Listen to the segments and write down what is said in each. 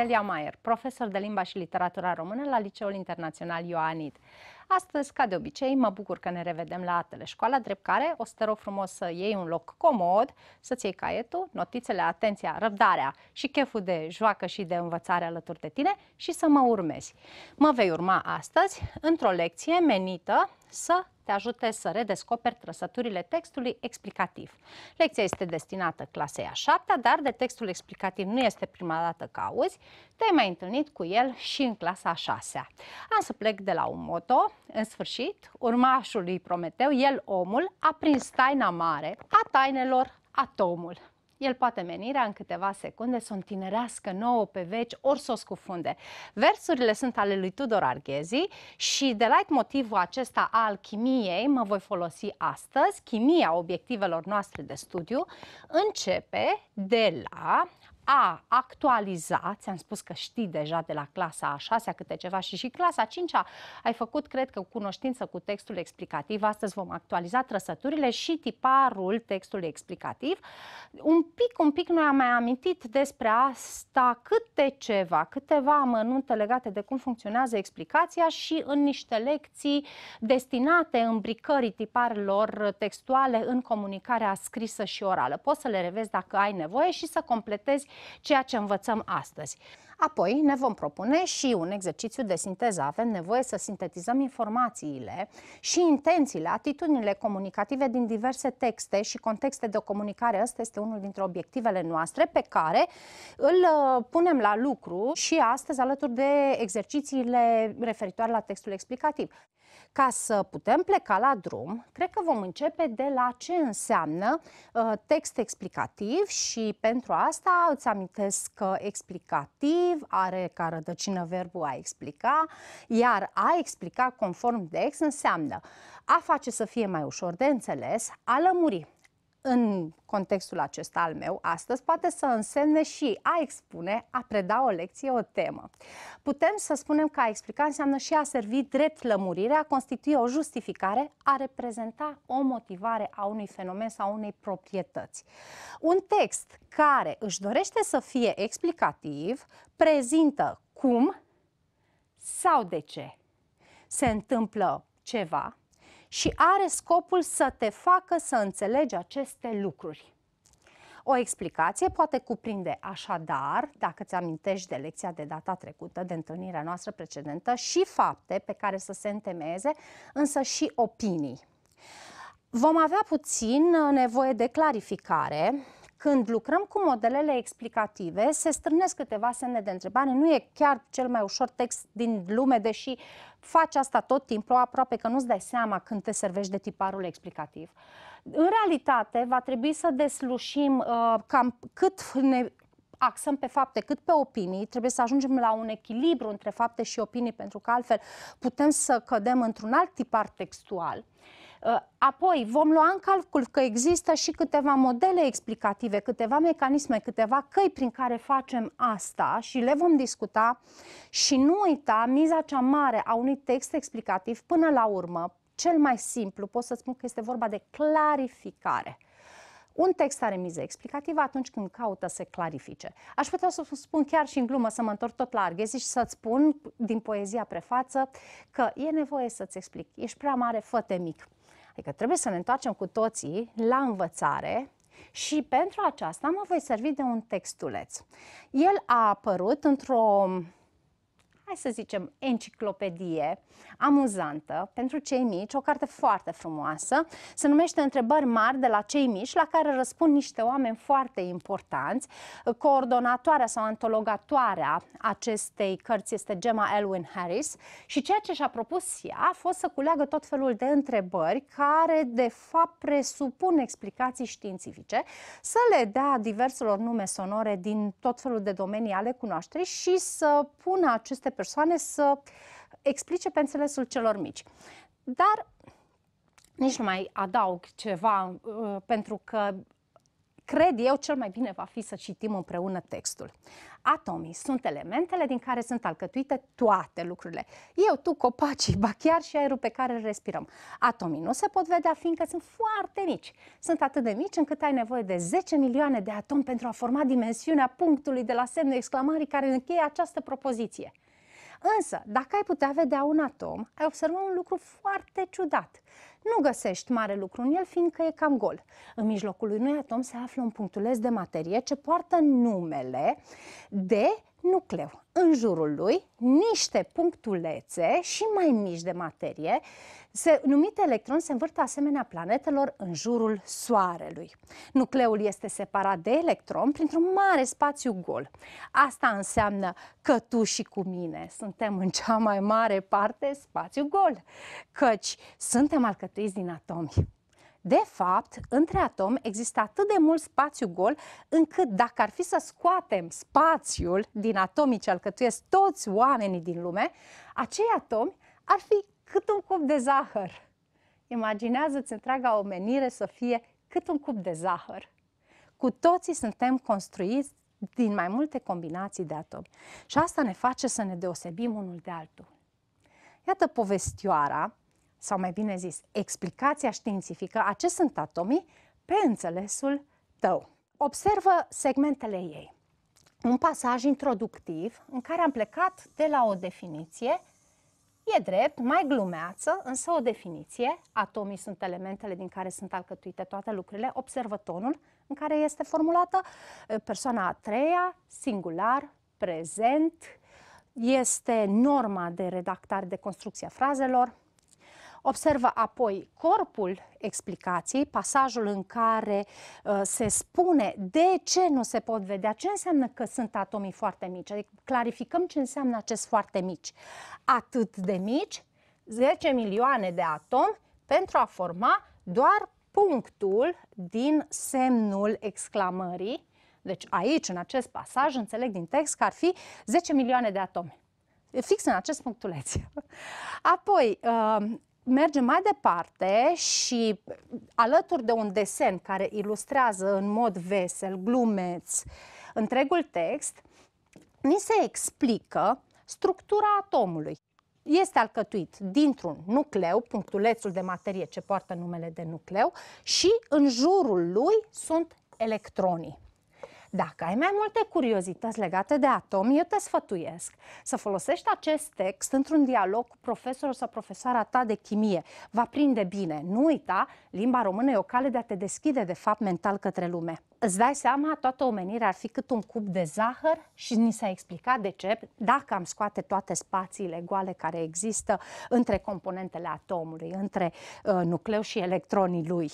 Delia Maier, profesor de limba și literatura română la Liceul Internațional Ioanid. Astăzi, ca de obicei, mă bucur că ne revedem la teleșcoala, drept care o să te rog frumos să iei un loc comod, să-ți iei caietul, notițele, atenția, răbdarea și cheful de joacă și de învățare alături de tine și să mă urmezi. Mă vei urma astăzi într-o lecție menită să te ajute să redescoperi trăsăturile textului explicativ. Lecția este destinată clasei a șaptea, dar de textul explicativ nu este prima dată că auzi, te-ai mai întâlnit cu el și în clasa a șasea. Am să plec de la un moto, în sfârșit, urmașul lui Prometeu, el omul, a prins taina mare a tainelor atomul. El poate menirea în câteva secunde, să o întinerească nouă pe veci, ori să o scufunde. Versurile sunt ale lui Tudor Arghezi și de la motivul acesta al chimiei mă voi folosi astăzi. Chimia obiectivelor noastre de studiu începe de la a actualiza, ți-am spus că știi deja de la clasa a șasea câte ceva și și clasa a cincea ai făcut, cred că, cunoștință cu textul explicativ. Astăzi vom actualiza trăsăturile și tiparul textului explicativ. Un pic, un pic noi am mai amintit despre asta câte ceva, câteva amănunte legate de cum funcționează explicația și în niște lecții destinate îmbricării tiparilor textuale în comunicarea scrisă și orală. Poți să le revezi dacă ai nevoie și să completezi ceea ce învățăm astăzi. Apoi ne vom propune și un exercițiu de sinteză. Avem nevoie să sintetizăm informațiile și intențiile, atitudinile comunicative din diverse texte și contexte de comunicare. Asta este unul dintre obiectivele noastre pe care îl uh, punem la lucru și astăzi alături de exercițiile referitoare la textul explicativ. Ca să putem pleca la drum, cred că vom începe de la ce înseamnă uh, text explicativ și pentru asta îți amintesc că explicativ are ca rădăcină verbul a explica, iar a explica conform text înseamnă a face să fie mai ușor de înțeles, a lămuri, în contextul acesta al meu astăzi poate să însemne și a expune, a preda o lecție, o temă. Putem să spunem că a explica înseamnă și a servi drept lămurire, a constitui o justificare, a reprezenta o motivare a unui fenomen sau a unei proprietăți. Un text care își dorește să fie explicativ prezintă cum sau de ce se întâmplă ceva și are scopul să te facă să înțelegi aceste lucruri. O explicație poate cuprinde așadar, dacă ți amintești de lecția de data trecută, de întâlnirea noastră precedentă, și fapte pe care să se întemeieze, însă și opinii. Vom avea puțin nevoie de clarificare când lucrăm cu modelele explicative, se strânesc câteva semne de întrebare. Nu e chiar cel mai ușor text din lume, deși faci asta tot timpul, aproape că nu-ți dai seama când te servești de tiparul explicativ. În realitate, va trebui să deslușim uh, cam cât ne axăm pe fapte cât pe opinii, trebuie să ajungem la un echilibru între fapte și opinii, pentru că altfel putem să cădem într-un alt tipar textual. Uh, Uh, apoi, vom lua în calcul că există și câteva modele explicative, câteva mecanisme, câteva căi prin care facem asta și le vom discuta și nu uita miza cea mare a unui text explicativ până la urmă, cel mai simplu, pot să spun că este vorba de clarificare. Un text are miză explicativă atunci când caută să clarifice. Aș putea să spun chiar și în glumă, să mă întorc tot la arghezi și să-ți spun din poezia prefață că e nevoie să-ți explic. Ești prea mare, fă mic. Adică trebuie să ne întoarcem cu toții la învățare și pentru aceasta mă voi servi de un textuleț. El a apărut într-o hai să zicem, enciclopedie amuzantă pentru cei mici, o carte foarte frumoasă, se numește Întrebări mari de la cei mici, la care răspund niște oameni foarte importanți. Coordonatoarea sau antologatoarea acestei cărți este Gemma Elwin Harris și ceea ce și-a propus ea a fost să culeagă tot felul de întrebări care, de fapt, presupun explicații științifice, să le dea diverselor nume sonore din tot felul de domenii ale cunoașterii și să pună aceste persoane să explice pe înțelesul celor mici. Dar nici nu mai adaug ceva, uh, pentru că cred eu cel mai bine va fi să citim împreună textul. Atomii sunt elementele din care sunt alcătuite toate lucrurile. Eu, tu, copacii, ba chiar și aerul pe care îl respirăm. Atomii nu se pot vedea fiindcă sunt foarte mici. Sunt atât de mici încât ai nevoie de 10 milioane de atomi pentru a forma dimensiunea punctului de la semnul exclamării care încheie această propoziție. Însă, dacă ai putea vedea un atom, ai observa un lucru foarte ciudat. Nu găsești mare lucru în el, fiindcă e cam gol. În mijlocul unui atom se află un punctuleț de materie ce poartă numele de nucleu. În jurul lui niște punctulețe și mai mici de materie, se, numite electroni, se învârtă asemenea planetelor în jurul Soarelui. Nucleul este separat de electron printr-un mare spațiu gol. Asta înseamnă că tu și cu mine suntem în cea mai mare parte spațiu gol, căci suntem alcătuiți din atomi. De fapt, între atom există atât de mult spațiu gol încât dacă ar fi să scoatem spațiul din atomii ce alcătuiesc toți oamenii din lume, acei atomi ar fi cât un cup de zahăr. Imaginează-ți întreaga omenire să fie cât un cup de zahăr. Cu toții suntem construiți din mai multe combinații de atomi. Și asta ne face să ne deosebim unul de altul. Iată povestioara sau mai bine zis, explicația științifică a ce sunt atomii pe înțelesul tău. Observă segmentele ei. Un pasaj introductiv în care am plecat de la o definiție, e drept, mai glumeață, însă o definiție. Atomii sunt elementele din care sunt alcătuite toate lucrurile. Observă tonul în care este formulată persoana a treia, singular, prezent, este norma de redactare de construcția frazelor, Observă apoi corpul explicației, pasajul în care uh, se spune de ce nu se pot vedea, ce înseamnă că sunt atomii foarte mici. Adică clarificăm ce înseamnă acest foarte mici. Atât de mici, 10 milioane de atomi pentru a forma doar punctul din semnul exclamării. Deci aici, în acest pasaj, înțeleg din text că ar fi 10 milioane de atomi. Fix în acest punctuleț. Apoi, uh, mergem mai departe și alături de un desen care ilustrează în mod vesel, glumeț, întregul text, ni se explică structura atomului. Este alcătuit dintr-un nucleu, punctulețul de materie ce poartă numele de nucleu, și în jurul lui sunt electronii. Dacă ai mai multe curiozități legate de atom, eu te sfătuiesc să folosești acest text într-un dialog cu profesorul sau profesoara ta de chimie. Va prinde bine. Nu uita, limba română e o cale de a te deschide, de fapt, mental către lume. Îți dai seama, toată omenirea ar fi cât un cub de zahăr și ni s-a explicat de ce, dacă am scoate toate spațiile goale care există între componentele atomului, între uh, nucleu și electronii lui.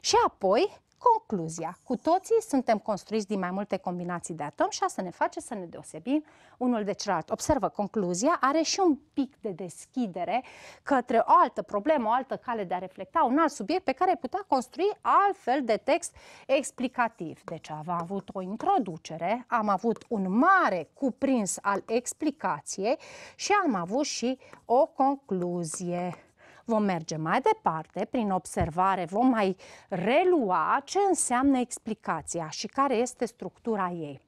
Și apoi, Concluzia. Cu toții suntem construiți din mai multe combinații de atomi și asta ne face să ne deosebim unul de celălalt. Observă, concluzia are și un pic de deschidere către o altă problemă, o altă cale de a reflecta, un alt subiect pe care putea construi altfel de text explicativ. Deci am avut o introducere, am avut un mare cuprins al explicației și am avut și o concluzie. Vom merge mai departe, prin observare vom mai relua ce înseamnă explicația și care este structura ei.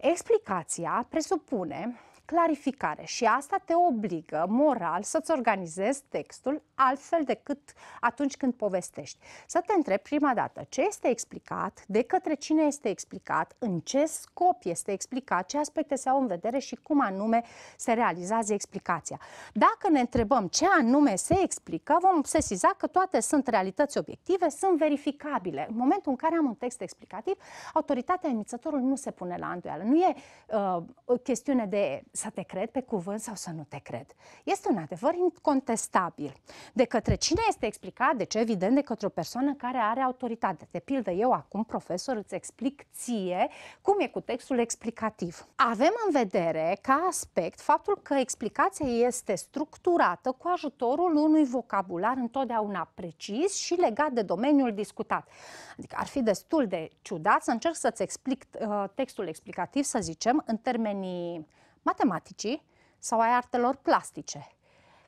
Explicația presupune clarificare și asta te obligă moral să-ți organizezi textul altfel decât atunci când povestești. Să te întrebi prima dată ce este explicat, de către cine este explicat, în ce scop este explicat, ce aspecte se au în vedere și cum anume se realizează explicația. Dacă ne întrebăm ce anume se explică, vom sesiza că toate sunt realități obiective, sunt verificabile. În momentul în care am un text explicativ, autoritatea emițătorului nu se pune la îndoială. Nu e uh, o chestiune de să te cred pe cuvânt sau să nu te cred. Este un adevăr incontestabil de către cine este explicat, de ce evident de către o persoană care are autoritate. De pildă, eu acum, profesor, îți explic ție cum e cu textul explicativ. Avem în vedere ca aspect faptul că explicația este structurată cu ajutorul unui vocabular întotdeauna precis și legat de domeniul discutat. Adică ar fi destul de ciudat să încerc să-ți explic uh, textul explicativ, să zicem, în termenii matematicii sau ai artelor plastice.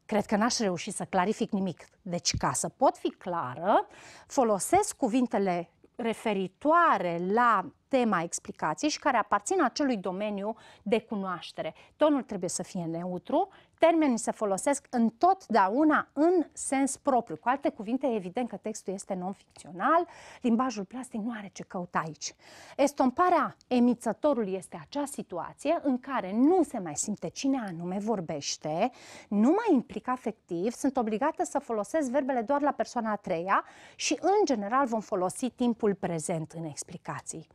Cred că n-aș reuși să clarific nimic. Deci, ca să pot fi clară, folosesc cuvintele referitoare la tema explicației și care aparțin acelui domeniu de cunoaștere. Tonul trebuie să fie neutru, termenii se folosesc întotdeauna în sens propriu. Cu alte cuvinte, evident că textul este non-ficțional, limbajul plastic nu are ce căuta aici. Estomparea emițătorului este acea situație în care nu se mai simte cine anume vorbește, nu mai implică afectiv, sunt obligată să folosesc verbele doar la persoana a treia și, în general, vom folosi timpul prezent în explicații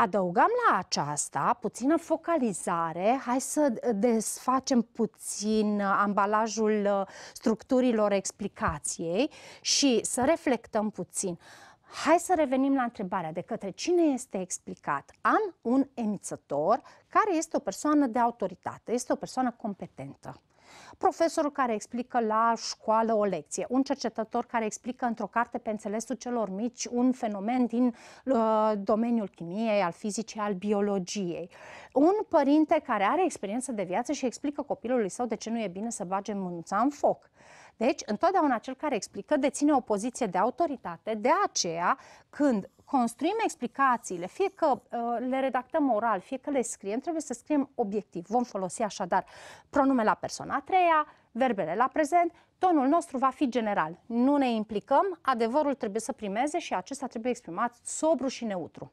adăugăm la aceasta puțină focalizare, hai să uh, desfacem puțin uh, ambalajul uh, structurilor explicației și să reflectăm puțin. Hai să revenim la întrebarea de către cine este explicat. Am un emițător care este o persoană de autoritate, este o persoană competentă profesorul care explică la școală o lecție, un cercetător care explică într-o carte pe înțelesul celor mici un fenomen din uh, domeniul chimiei, al fizicii, al biologiei, un părinte care are experiență de viață și explică copilului său de ce nu e bine să bage mânuța în foc. Deci, întotdeauna cel care explică deține o poziție de autoritate, de aceea când construim explicațiile, fie că uh, le redactăm oral, fie că le scriem, trebuie să scriem obiectiv. Vom folosi așadar pronume la persoana a treia, verbele la prezent, tonul nostru va fi general. Nu ne implicăm, adevărul trebuie să primeze și acesta trebuie exprimat sobru și neutru.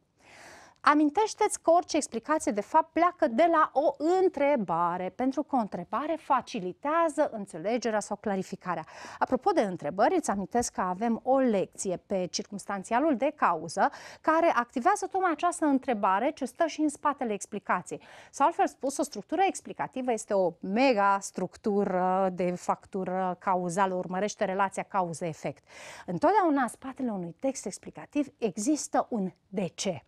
Amintește-ți că orice explicație de fapt pleacă de la o întrebare, pentru că o întrebare facilitează înțelegerea sau clarificarea. Apropo de întrebări, îți amintesc că avem o lecție pe circumstanțialul de cauză care activează tocmai această întrebare ce stă și în spatele explicației. Sau altfel spus, o structură explicativă este o mega structură de factură cauzală, urmărește relația cauză-efect. Întotdeauna în spatele unui text explicativ există un de ce.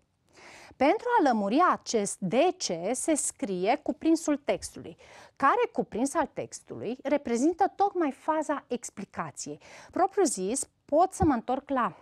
Pentru a lămuri acest de ce se scrie cuprinsul textului, care cuprins al textului reprezintă tocmai faza explicației. Propriu zis, pot să mă întorc la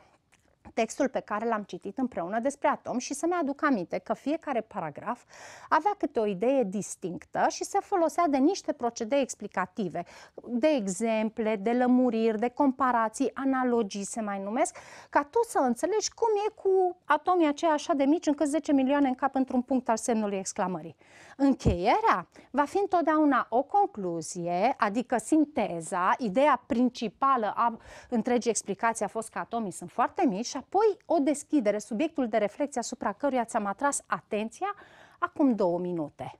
textul pe care l-am citit împreună despre atom și să-mi aduc aminte că fiecare paragraf avea câte o idee distinctă și se folosea de niște procedee explicative, de exemple, de lămuriri, de comparații, analogii se mai numesc, ca tu să înțelegi cum e cu atomii aceia așa de mici încât 10 milioane în cap într-un punct al semnului exclamării. Încheierea va fi întotdeauna o concluzie, adică sinteza, ideea principală a întregii explicații a fost că atomii sunt foarte mici și apoi o deschidere, subiectul de reflexie asupra căruia ți-am atras atenția acum două minute.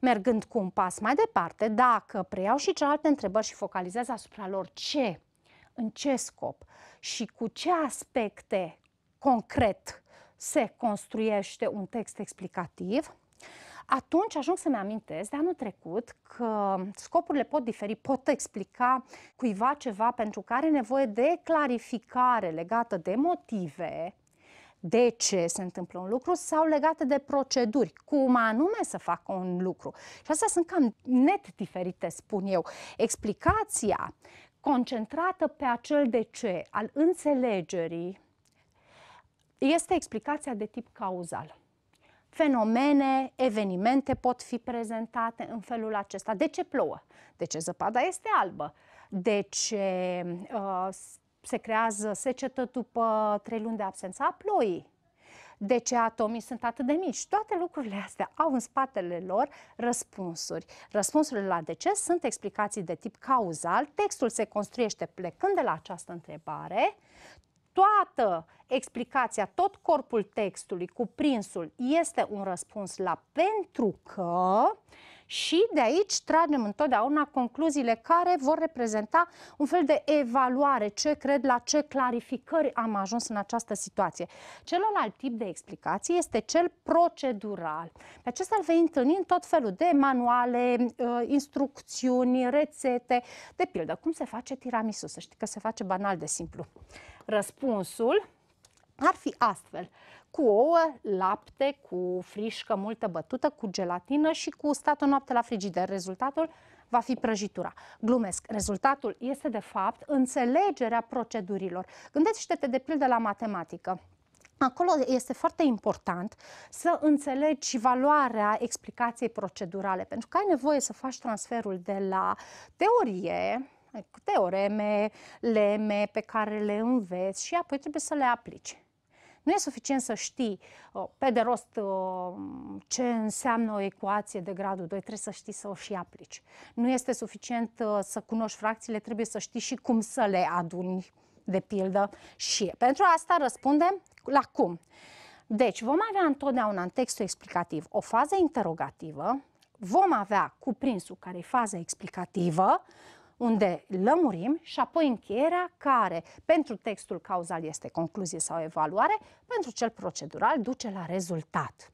Mergând cu un pas mai departe, dacă preiau și celelalte întrebări și focalizează asupra lor ce, în ce scop și cu ce aspecte concret se construiește un text explicativ, atunci ajung să-mi amintesc de anul trecut că scopurile pot diferi, pot explica cuiva ceva pentru care are nevoie de clarificare legată de motive, de ce se întâmplă un lucru sau legate de proceduri, cum anume să facă un lucru. Și astea sunt cam net diferite, spun eu. Explicația concentrată pe acel de ce al înțelegerii este explicația de tip cauzal fenomene, evenimente pot fi prezentate în felul acesta. De ce plouă? De ce zăpada este albă? De ce uh, se creează secetă după trei luni de absență a ploii? de ce atomii sunt atât de mici. Toate lucrurile astea au în spatele lor răspunsuri. Răspunsurile la de ce sunt explicații de tip cauzal. Textul se construiește plecând de la această întrebare toată explicația, tot corpul textului, cuprinsul, este un răspuns la pentru că și de aici tragem întotdeauna concluziile care vor reprezenta un fel de evaluare, ce cred, la ce clarificări am ajuns în această situație. Celălalt tip de explicație este cel procedural. Pe acesta îl vei întâlni în tot felul de manuale, ă, instrucțiuni, rețete, de pildă, cum se face tiramisu, să știi că se face banal de simplu. Răspunsul ar fi astfel cu ouă, lapte, cu frișcă multă bătută, cu gelatină și cu stat o noapte la frigider. Rezultatul va fi prăjitura. Glumesc. Rezultatul este, de fapt, înțelegerea procedurilor. Gândește-te, de pildă, la matematică. Acolo este foarte important să înțelegi valoarea explicației procedurale, pentru că ai nevoie să faci transferul de la teorie teoreme, leme pe care le înveți și apoi trebuie să le aplici. Nu e suficient să știi uh, pe de rost uh, ce înseamnă o ecuație de gradul 2, trebuie să știi să o și aplici. Nu este suficient uh, să cunoști fracțiile, trebuie să știi și cum să le aduni, de pildă. Și pentru asta răspundem la cum. Deci vom avea întotdeauna în textul explicativ o fază interogativă, vom avea cuprinsul care e faza explicativă, unde lămurim și apoi încheierea care pentru textul cauzal este concluzie sau evaluare, pentru cel procedural duce la rezultat.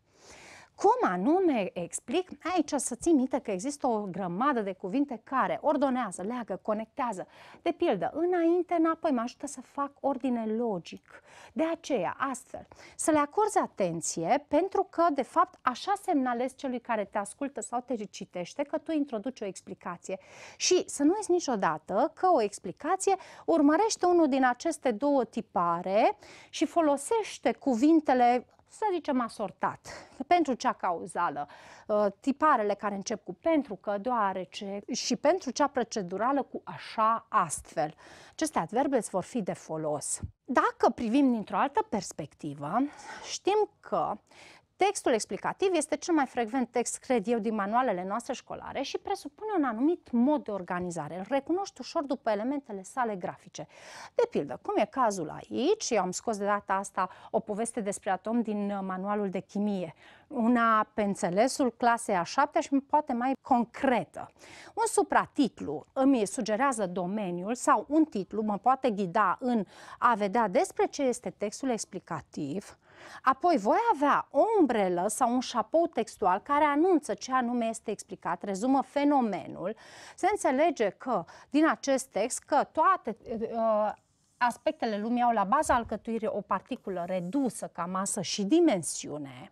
Cum anume explic? Aici să ții minte că există o grămadă de cuvinte care ordonează, leagă, conectează. De pildă, înainte, înapoi, mă ajută să fac ordine logic. De aceea, astfel, să le acorzi atenție pentru că, de fapt, așa semnalez celui care te ascultă sau te citește că tu introduci o explicație. Și să nu uiți niciodată că o explicație urmărește unul din aceste două tipare și folosește cuvintele să zicem, asortat. Pentru cea cauzală, uh, tiparele care încep cu pentru că, deoarece și pentru cea procedurală cu așa, astfel. Aceste adverbe îți vor fi de folos. Dacă privim dintr-o altă perspectivă, știm că Textul explicativ este cel mai frecvent text, cred eu, din manualele noastre școlare și presupune un anumit mod de organizare. Îl recunoști ușor după elementele sale grafice. De pildă, cum e cazul aici, eu am scos de data asta o poveste despre atom din uh, manualul de chimie, una pe înțelesul clasei a șaptea și poate mai concretă. Un supratitlu îmi sugerează domeniul sau un titlu mă poate ghida în a vedea despre ce este textul explicativ, Apoi voi avea o umbrelă sau un șapou textual care anunță ce anume este explicat, rezumă fenomenul. Se înțelege că din acest text că toate uh, aspectele lumii au la baza alcătuirii o particulă redusă ca masă și dimensiune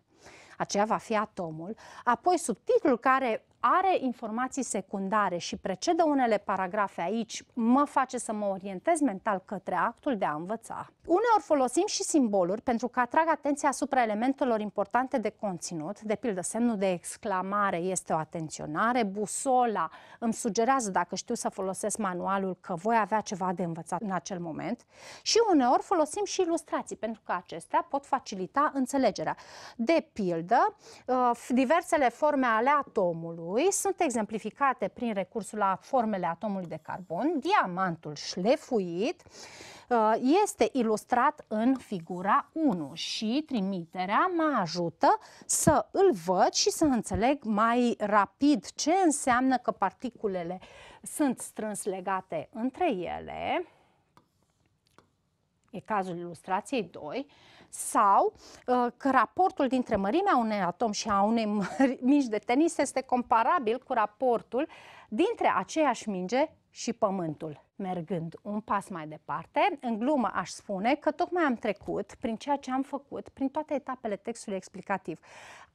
aceea va fi atomul, apoi subtitlul care are informații secundare și precedă unele paragrafe aici, mă face să mă orientez mental către actul de a învăța. Uneori folosim și simboluri pentru că atrag atenția asupra elementelor importante de conținut, de pildă semnul de exclamare este o atenționare, busola îmi sugerează dacă știu să folosesc manualul că voi avea ceva de învățat în acel moment și uneori folosim și ilustrații pentru că acestea pot facilita înțelegerea. De pildă, uh, diversele forme ale atomului, atomului sunt exemplificate prin recursul la formele atomului de carbon. Diamantul șlefuit uh, este ilustrat în figura 1 și trimiterea mă ajută să îl văd și să înțeleg mai rapid ce înseamnă că particulele sunt strâns legate între ele. E cazul ilustrației 2 sau uh, că raportul dintre mărimea unui atom și a unei mici de tenis este comparabil cu raportul dintre aceeași minge și Pământul. Mergând un pas mai departe, în glumă aș spune că tocmai am trecut prin ceea ce am făcut, prin toate etapele textului explicativ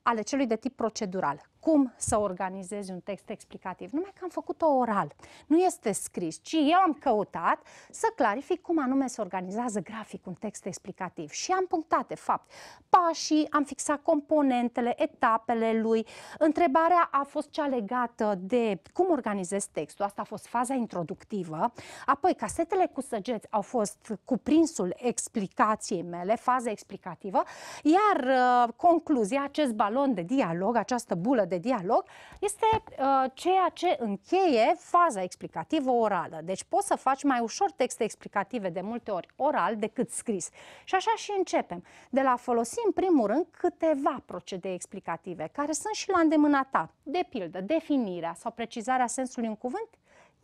ale celui de tip procedural. Cum să organizezi un text explicativ? Numai că am făcut-o oral. Nu este scris, ci eu am căutat să clarific cum anume se organizează grafic un text explicativ. Și am punctat, de fapt, pașii, am fixat componentele, etapele lui. Întrebarea a fost cea legată de cum organizez textul. Asta a fost faza introductivă. Apoi, casetele cu săgeți au fost cuprinsul explicației mele, faza explicativă, iar uh, concluzia, acest balon balon de dialog, această bulă de dialog, este uh, ceea ce încheie faza explicativă orală. Deci poți să faci mai ușor texte explicative de multe ori oral decât scris. Și așa și începem. De la folosim în primul rând câteva procedee explicative, care sunt și la îndemâna ta. De pildă, definirea sau precizarea sensului în cuvânt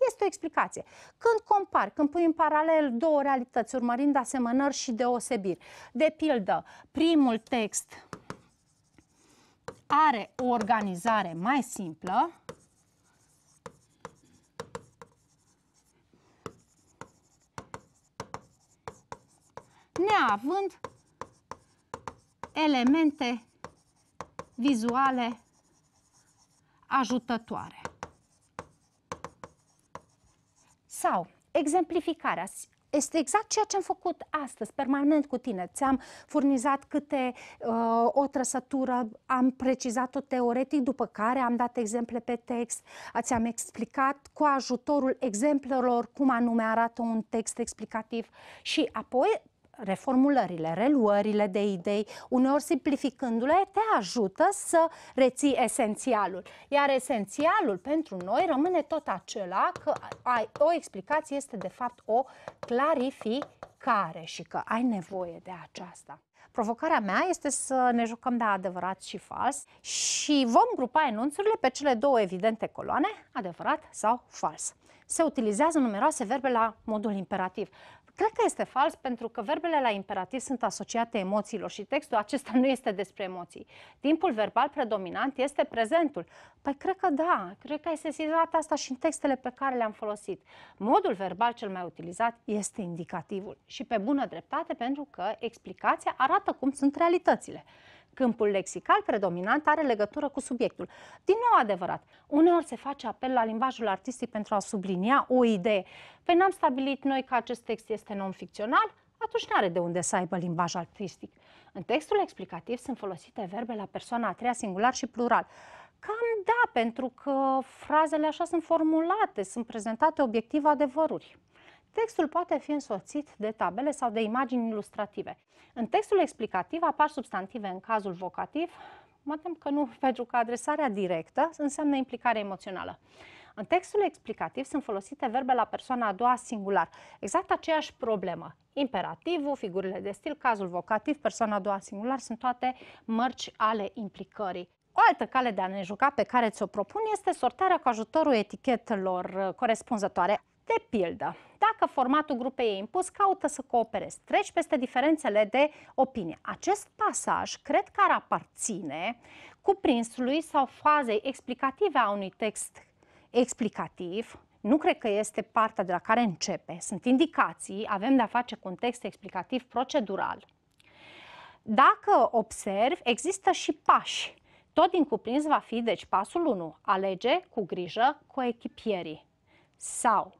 este o explicație. Când compari, când pui în paralel două realități, urmărind asemănări și deosebiri, de pildă, primul text are o organizare mai simplă, neavând elemente vizuale ajutătoare. Sau exemplificarea este exact ceea ce am făcut astăzi, permanent cu tine. Ți-am furnizat câte uh, o trăsătură, am precizat-o teoretic, după care am dat exemple pe text, ți-am explicat cu ajutorul exemplelor cum anume arată un text explicativ și apoi reformulările, reluările de idei, uneori simplificându-le, te ajută să reții esențialul. Iar esențialul pentru noi rămâne tot acela că ai, o explicație este de fapt o clarificare și că ai nevoie de aceasta. Provocarea mea este să ne jucăm de adevărat și fals și vom grupa enunțurile pe cele două evidente coloane, adevărat sau fals. Se utilizează numeroase verbe la modul imperativ. Cred că este fals pentru că verbele la imperativ sunt asociate emoțiilor și textul acesta nu este despre emoții. Timpul verbal predominant este prezentul. Păi cred că da, cred că ai sesizat asta și în textele pe care le-am folosit. Modul verbal cel mai utilizat este indicativul și pe bună dreptate pentru că explicația arată cum sunt realitățile câmpul lexical predominant are legătură cu subiectul. Din nou adevărat, uneori se face apel la limbajul artistic pentru a sublinia o idee. Păi n-am stabilit noi că acest text este non-ficțional, atunci nu are de unde să aibă limbaj artistic. În textul explicativ sunt folosite verbe la persoana a treia singular și plural. Cam da, pentru că frazele așa sunt formulate, sunt prezentate obiectiv adevăruri. Textul poate fi însoțit de tabele sau de imagini ilustrative. În textul explicativ apar substantive în cazul vocativ, mă tem că nu, pentru că adresarea directă înseamnă implicare emoțională. În textul explicativ sunt folosite verbe la persoana a doua singular, exact aceeași problemă. Imperativul, figurile de stil, cazul vocativ, persoana a doua singular sunt toate mărci ale implicării. O altă cale de a ne juca pe care ți-o propun este sortarea cu ajutorul etichetelor uh, corespunzătoare. De pildă, dacă formatul grupei e impus, caută să cooperezi. Treci peste diferențele de opinie. Acest pasaj cred că ar aparține cuprinsului sau fazei explicative a unui text explicativ, nu cred că este partea de la care începe. Sunt indicații, avem de-a face cu un text explicativ procedural. Dacă observ, există și pași. Tot din cuprins va fi, deci, pasul 1. Alege cu grijă coechipierii. Sau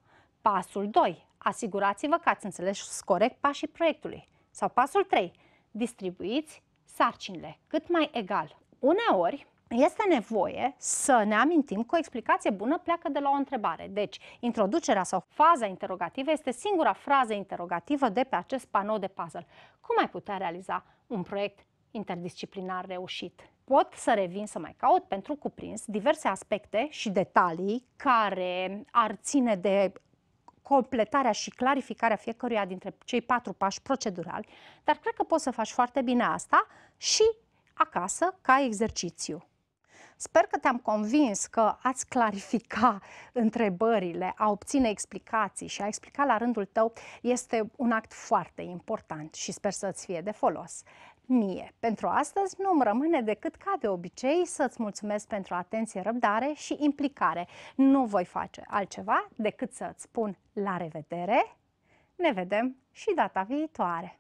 Pasul 2. Asigurați-vă că ați înțeles corect pașii proiectului. Sau pasul 3. Distribuiți sarcinile cât mai egal. Uneori, este nevoie să ne amintim că o explicație bună pleacă de la o întrebare. Deci, introducerea sau faza interrogativă este singura frază interogativă de pe acest panou de puzzle. Cum ai putea realiza un proiect interdisciplinar reușit? Pot să revin să mai caut pentru cuprins diverse aspecte și detalii care ar ține de completarea și clarificarea fiecăruia dintre cei patru pași procedurali, dar cred că poți să faci foarte bine asta și acasă ca exercițiu. Sper că te-am convins că ați clarifica întrebările, a obține explicații și a explica la rândul tău este un act foarte important și sper să-ți fie de folos mie. Pentru astăzi nu îmi rămâne decât ca de obicei să-ți mulțumesc pentru atenție, răbdare și implicare. Nu voi face altceva decât să-ți spun la revedere. Ne vedem și data viitoare!